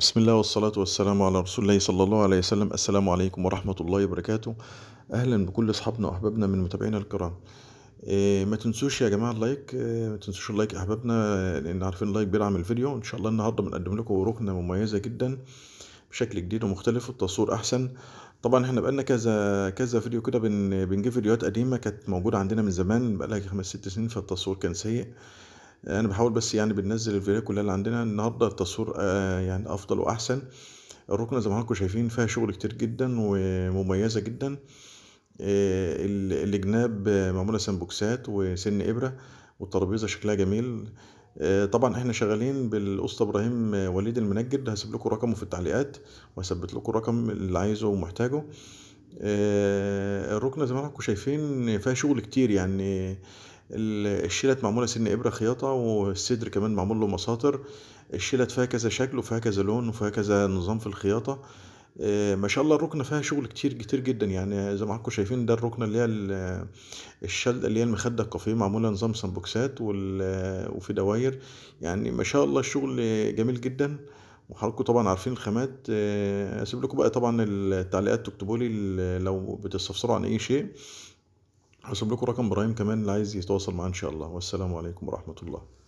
بسم الله والصلاة والسلام على رسول الله صلى الله عليه وسلم السلام عليكم ورحمة الله وبركاته أهلا بكل أصحابنا وأحبابنا من متابعينا الكرام إيه، ما تنسوش يا جماعة اللايك إيه، ما تنسوش اللايك أحبابنا لأن عارفين اللايك بيدعم الفيديو إن شاء الله النهاردة بنقدم لكم ركنة مميزة جدا بشكل جديد ومختلف والتصوير أحسن طبعا احنا بقالنا كذا كذا فيديو كده بن... بنجيب فيديوهات قديمة كانت موجودة عندنا من زمان بقالها خمس ست سنين فالتصوير كان سيء انا بحاول بس يعني بننزل الفيديو كلها اللي عندنا النهارده التصوير آه، يعني افضل واحسن الركنه زي ما حضراتكم شايفين فيها شغل كتير جدا ومميزه جدا آه، الجناب معموله سنبوكسات وسن ابره والترابيزه شكلها جميل آه، طبعا احنا شغالين بالاسطى ابراهيم وليد المنجد هسيب لكم رقمه في التعليقات وهثبت لكم الرقم اللي عايزه ومحتاجه الركنه زي ما حضراتكم شايفين فيها شغل كتير يعني الشيلت معمولة سن إبرة خياطة والصدر كمان معمول له مساطر الشيلت فيها كذا شكل وفيها كذا لون وفيها كذا نظام في الخياطة آه، ما شاء الله الركنه فيها شغل كتير كتير جدا يعني زي ما حضراتكم شايفين ده الركنه اللي هي الشل اللي هي المخده القافيه معموله نظام سمبوكسات وفي دواير يعني ما شاء الله الشغل جميل جدا وحضراتكم طبعا عارفين الخامات اسيب آه، لكم بقى طبعا التعليقات تكتبوا لي لو بتستفسروا عن اي شيء هسيب لكم رقم ابراهيم كمان اللي عايز يتواصل معاه ان شاء الله والسلام عليكم ورحمه الله